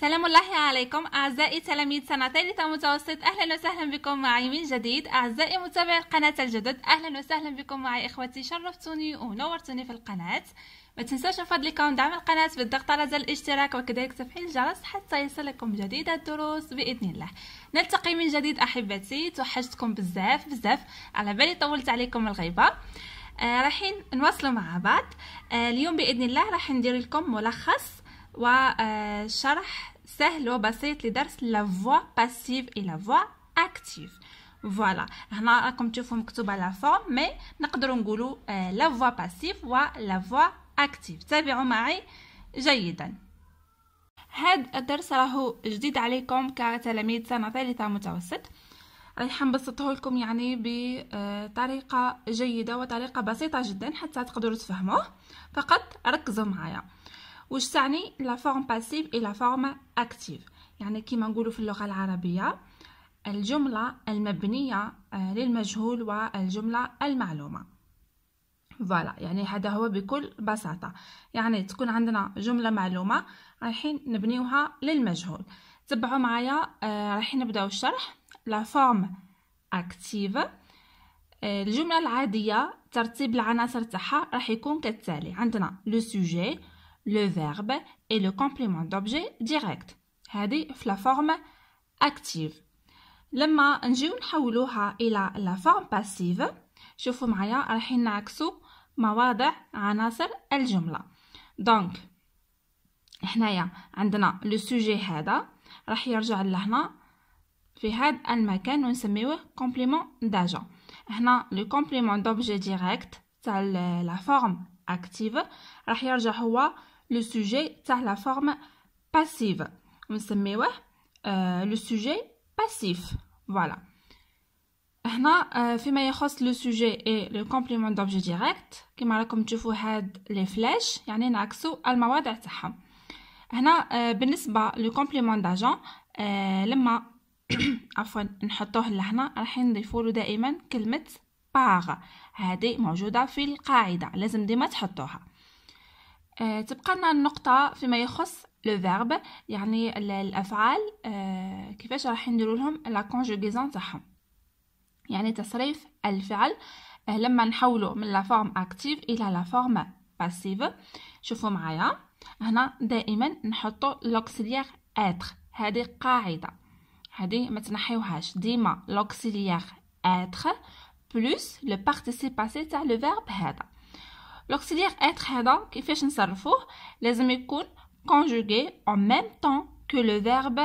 سلام الله عليكم أعزائي تلاميذ سنة ثالثة متوسط أهلا وسهلا بكم معي من جديد أعزائي متابعي القناة الجدد أهلا وسهلا بكم معي إخوتي شرفتوني ونورتوني في القناة ما تنسوش من فضلكم دعم القناة بالضغط على زر الاشتراك وكذلك تفعيل الجرس حتى يصلكم جديد الدروس بإذن الله نلتقي من جديد أحبتي توحشتكم بزاف بزاف على بالي طولت عليكم الغيبة آه رايحين نواصلوا مع بعض آه اليوم بإذن الله راح ندير لكم ملخص وشرح سهل وبسيط لدرس لا فوا باسيف اي لا فوا اكتيف فوالا هنا راكم تشوفوا مكتوبه لا فورم مي نقدروا نقولوا آه، لا فوا باسيف لا فوا اكتيف تابعوا معي جيدا هاد الدرس راهو جديد عليكم كتلاميذ سنه ثالثه متوسط رايحه نبسطه لكم يعني بطريقه آه، جيده وطريقه بسيطه جدا حتى تقدروا تفهموه فقط ركزوا معايا واش تعني لا فورم باسيف اي لا فورم اكتيف يعني كيما نقولوا في اللغه العربيه الجمله المبنيه آه، للمجهول والجمله المعلومه فوالا يعني هذا هو بكل بساطه يعني تكون عندنا جمله معلومه رايحين نبنيوها للمجهول تبعوا معايا آه، رايحين نبداو الشرح لا فورم اكتيف آه، الجمله العاديه ترتيب العناصر تاعها راح يكون كالتالي عندنا لو سوجي le verbe et le complément d'objet direct هذه في la forme active لما نجيو نحولوها الى la forme passive شوفوا معايا رايحين نعكسوا مواضع عناصر الجمله دونك هنايا عندنا لو سوجي هذا راح يرجع لهنا في هذا المكان ونسميوه كومبليمون داجون هنا لو كومبليمون دوبجي ديريكت تاع لا فورم اكتيف راح يرجع هو لو سوجي تاع لا فورم باسيف نسميوه لو سوجي باسيف فوالا هنا فيما يخص لو سوجي اي لو كومبليمون دوبجي ديريكت كيما راكم تشوفوا هاد لي فلاش يعني نعكسوا المواضع تاعهم هنا بالنسبه لو كومبليمون داجون لما عفوا نحطوه لهنا راح نضيفوا له دائما كلمه باغ هذه موجوده في القاعده لازم ديما تحطوها آه، تبقى لنا النقطة فيما يخص لو فيرب يعني الأفعال آه، كيفاش راح نديرو لهم لا كونجوغيزون تاعهم يعني تصريف الفعل آه، لما نحولو من لا فورم اكتيف الى لا فورم باسيف شوفوا معايا هنا دائما نحطو لوكسيليير اتر هذه قاعدة هذه ما تنحيوهاش ديما لوكسيليير اتر بلس لو بارتيسيپ باسي تاع لو فيرب هذا L'auxiliaire être هذا كيفاش نصرفوه لازم يكون conjugué en même temps que le verbe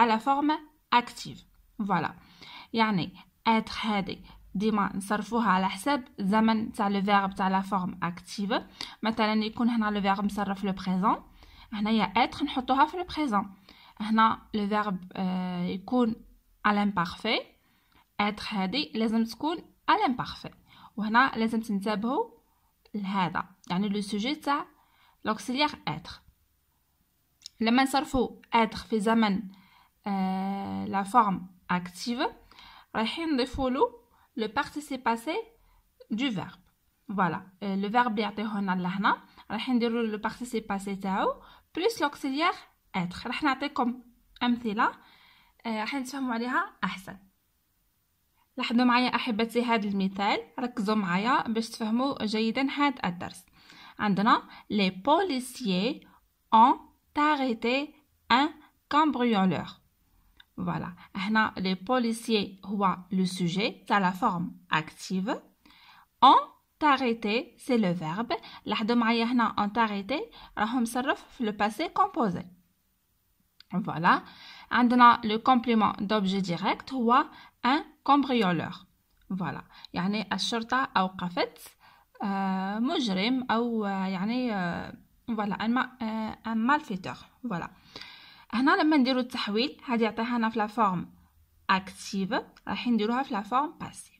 à la forme active voilà يعني être هذه ديما نصرفوها على حساب زمن تاع لو فيرب تاع لا فورم اكتيف مثلا يكون هنا لو فيرب مصرف لو بريزون هنايا être نحطوها في لو بريزون هنا لو فيرب يكون à l'imparfait. être هذه لازم تكون على امبارفي وهنا لازم تنتبهوا le Hada, y le sujet ça l'auxiliaire être. Lorsqu'on s'arrête être, dans le la forme active, on a le participe passé du verbe. Voilà euh, le verbe être on a le Hada, le participe passé ça plus l'auxiliaire être. On a comme exemple, on va faire un لاحظوا معايا احبتي هذا المثال ركزوا معايا باش تفهموا جيدا هذا الدرس عندنا لي بوليسيي اون تاريتي ان كامبريولور فوالا هنا لي بوليسيي هو لو سوجي تاع لا فورم اكتيف اون تاريتي سي لو فيرب لاحظوا معايا هنا اون تاريتي راهو مصرف في لو باسي كومبوزي فوالا voilà. عندنا لو كومبليمون دوبجي ديريكت هو ان كومبريولور فوالا يعني الشرطة أوقفت آه، مجرم أو آه، يعني فوالا ان مالفيتور فوالا هنا لما نديرو التحويل هادي يعطيها لنا في لا فورم اكتيف راح نديروها في لا فورم باسيف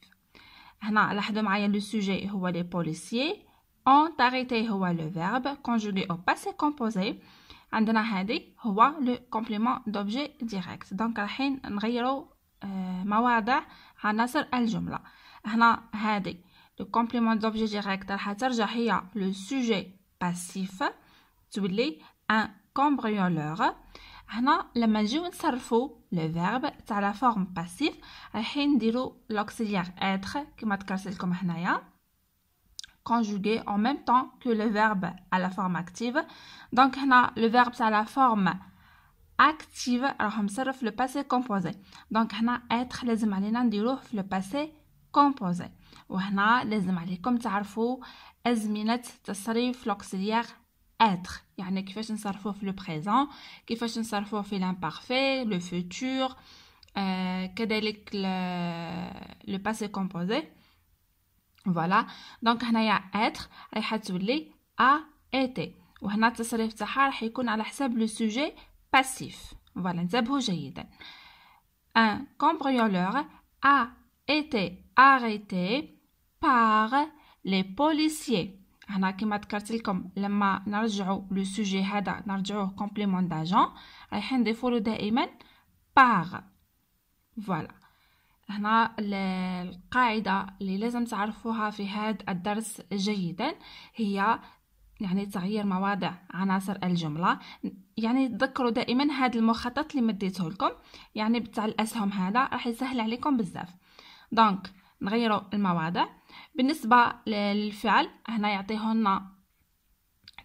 هنا لاحظوا معايا لو سوجي هو لي بوليسيي ont arrêté le verbe conjugué au passé composé عندنا هذه le complément d'objet direct donc الحين نغيرو مواضع عناصر الجملة هنا هذه le complément d'objet direct Nous le sujet passif تولي un cambrioleur هنا لما نجيو le verbe à la forme passif راح نديرو l'auxiliaire être كما on l'a dit conjugué en même temps que le verbe à la forme active. Donc, le verbe à la forme active, alors on hum, le passé composé. Donc, on a être, les le passé composé. Ou on a les comme أزمنة تصريف لوكسيليير être يعني كيفاش نصرفوه في qui كيفاش نصرفوه في l'imparfait le futur euh, كذلك le passé composé فوالا دونك هنايا اتر رايحه تولي ا ايتي وهنا التصريف تاعها راح يكون على حساب لو سوجي باسيف فوالا انتبهوا جيدا ان كومبريولور ا été arrêté par لي policiers هنا كما ذكرت لكم لما نرجعوا لو سوجي هذا نرجعوه كومبليمون داجون رايحين نضيفوا دائما باغ فوالا هنا القاعدة اللي لازم تعرفوها في هذا الدرس جيدا هي يعني تغيير مواضع عناصر الجملة يعني تذكروا دائما هذا المخطط اللي مديته لكم يعني بتاع الأسهم هذا راح يسهل عليكم بزاف دونك نغيروا المواضع بالنسبة للفعل هنا يعطيهن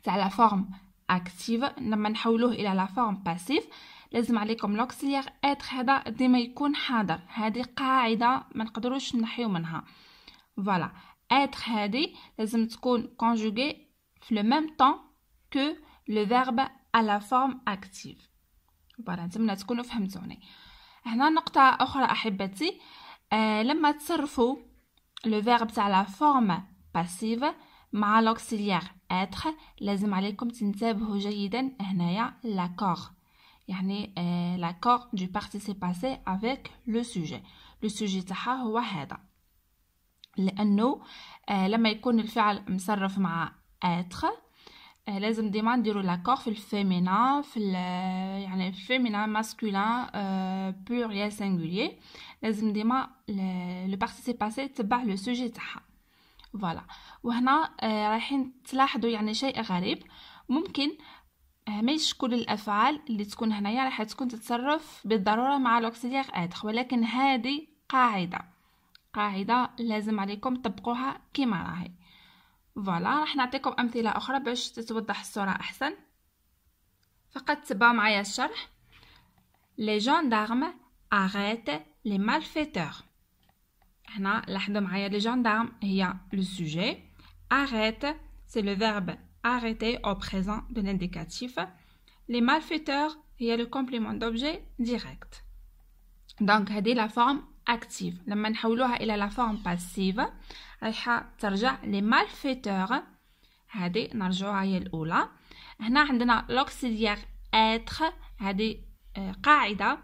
تاع لا فورم اكتيف لما نحولوه الى لا فورم باسيف لازم عليكم لوكسيلير اتر هذا ديما يكون حاضر هذه قاعده ما نقدروش نحيو منها فوالا اتر هذه لازم تكون كونجوغي في لو ميم طون كو لو فيرب على فورم اكتيف فوالا نتمنى تكونوا فهمتوني هنا نقطه اخرى احبتي آه لما تصرفوا لو فيرب تاع لا فورم باسيف مع لوكسيلير اتر لازم عليكم تنتبهوا جيدا هنايا لاكور يعني euh, l'accord دو بارتيسي باسي افيك لو سوجي لو سوجي تاعها هو هذا لانه euh, لما يكون الفعل مصرف مع اتر euh, لازم ديما نديرو لاكور في الفيمينا في يعني فيمينا ماسكولين بلوريال سينغولي لازم ديما لو بارتيسي باسي تبع لو سوجي تاعها فوالا وهنا رايحين تلاحظوا يعني شيء غريب ممكن مش كل الافعال اللي تكون هنايا راح تكون تتصرف بالضروره مع لوكسيليغ اتر ولكن هذه قاعده قاعده لازم عليكم تطبقوها كما راهي فوالا راح نعطيكم امثله اخرى باش تتوضح الصوره احسن فقط تبعوا معايا الشرح لي جوندارم اريت لي مالفيتور هنا لاحظوا معايا لي جوندارم هي لو سوجي اريت سي لو فيرب arrêté au présent de l'indicatif, les malfaiteurs, il y a le complément d'objet direct. Donc, c'est la forme active. nous نحولوها à la forme passive, les malfaiteurs. هذه نرجعوها l'auxiliaire être. قاعدة. Euh,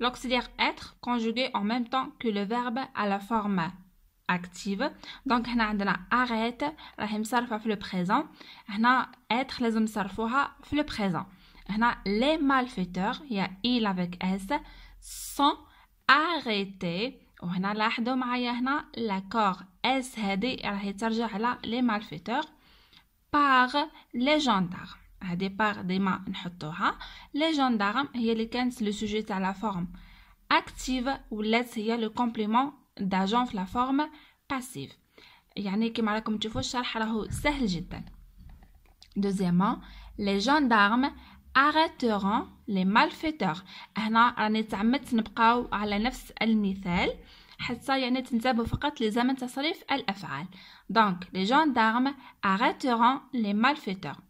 l'auxiliaire être conjugué en même temps que le verbe à la forme active. Donc, on a arrête, la hemsarfa fait le présent. On a être, les hemsarfoha fait le présent. On a les malfaiteurs, il y a il avec s, sont arrêtés. On a l'accord s-hd, il y a les malfaiteurs par les gendarmes. À départ des mains, les gendarmes, il y le sujet à la forme active ou l'essayer le complément داجون في لا فورم باسيف يعني كيما راكم تشوفوا الشرح راهو سهل جدا دوزيامون لي جوندارم arrêteront les malfaiteurs هنا راني تعمدت نبقاو على نفس المثال حتى يعني تنتبهوا فقط لزمن تصريف الافعال دونك لي جوندارم arrêteront les malfaiteurs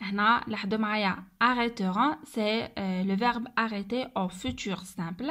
هنا لاحظوا معايا arrêteront سي لو فيرب arrêter au futur simple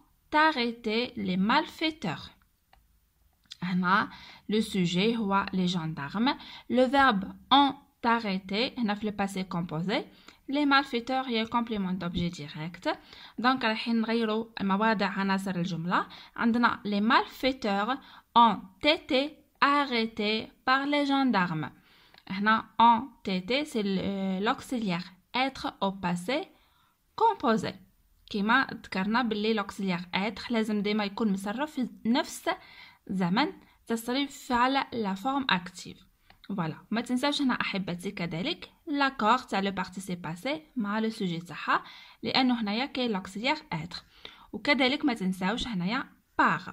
T'arrêter les malfaiteurs. le sujet roi les gendarmes, le verbe ont arrêté, le passé composé, les malfaiteurs et complément d'objet direct. Donc, les malfaiteurs ont été arrêtés par les gendarmes. ont été, c'est l'auxiliaire être au passé composé. كما ذكرنا باللي لوكسيليغ اتر لازم ديما يكون مصرف في نفس زمن تصريف على لا فورم اكتيف فوالا ما تنساوش هنا احبتي كذلك لاكور تاع لو بارتيسي باسي مع لو سوجي تاعها لانه هنايا كاين لوكسيليغ اتر وكذلك ما تنساوش هنايا باغ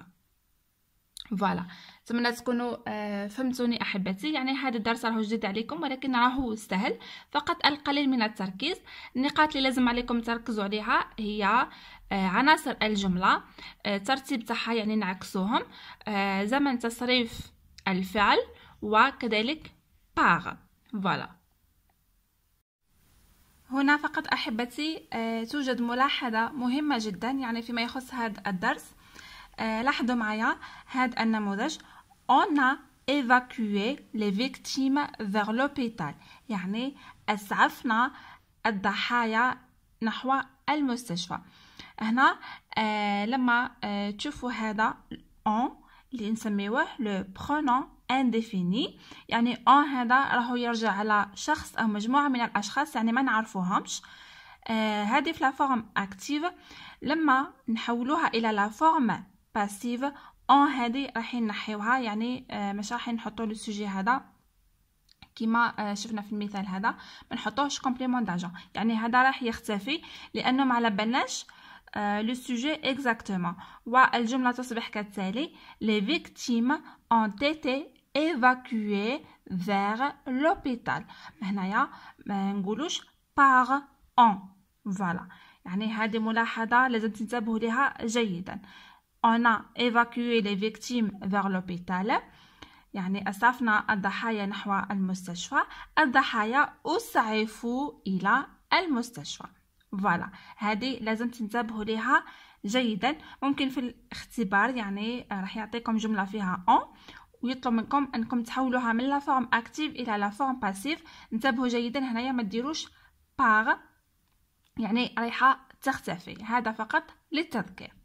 فوالا نتمنى تكونوا آه، فهمتوني احبتي يعني هذا الدرس راهو جديد عليكم ولكن راهو سهل فقط القليل من التركيز النقاط اللي لازم عليكم تركزوا عليها هي آه، عناصر الجمله آه، الترتيب تاعها يعني نعكسوهم زمن تصريف الفعل وكذلك باغ فوالا هنا فقط احبتي توجد ملاحظه مهمه جدا يعني فيما يخص هذا الدرس لاحظوا معايا هذا النموذج on a évacué les victimes vers l'hôpital يعني أسعفنا الضحايا نحو المستشفى هنا آه لما آه تشوفوا هذا on اللي نسميوه لو pronom indéfini يعني on هذا راهو يرجع على شخص او مجموعه من الاشخاص يعني ما نعرفوهمش آه، هذه في لا فورم اكتيف لما نحولوها الى لا فورم باسيف اون آه، هادي رايحين نحيوها يعني آه، مش رايحين نحطو لو سوجي هذا كما آه، شفنا في المثال هذا ما نحطوهش كومبليمون داجون يعني هذا راح يختفي لانه ما على بالناش لو سوجي اكزاكتومون والجمله تصبح كالتالي لي فيكتيم اون تيتي évacuées فيغ لوبيتال هنايا ما نقولوش par فوالا يعني هذه ملاحظه لازم تنتبهوا لها جيدا on a évacué les victimes vers l'hôpital يعني أسعفنا الضحايا نحو المستشفى الضحايا أسعفوا إلى المستشفى فوالا هذه لازم تنتبهوا لها جيدا ممكن في الاختبار يعني آه، راح يعطيكم جملة فيها اون ويطلب منكم انكم تحولوها من لا فورم اكتيف الى لا فورم باسيف انتبهوا جيدا هنايا ما ديروش باغ يعني رايحه تختفي هذا فقط للتذكير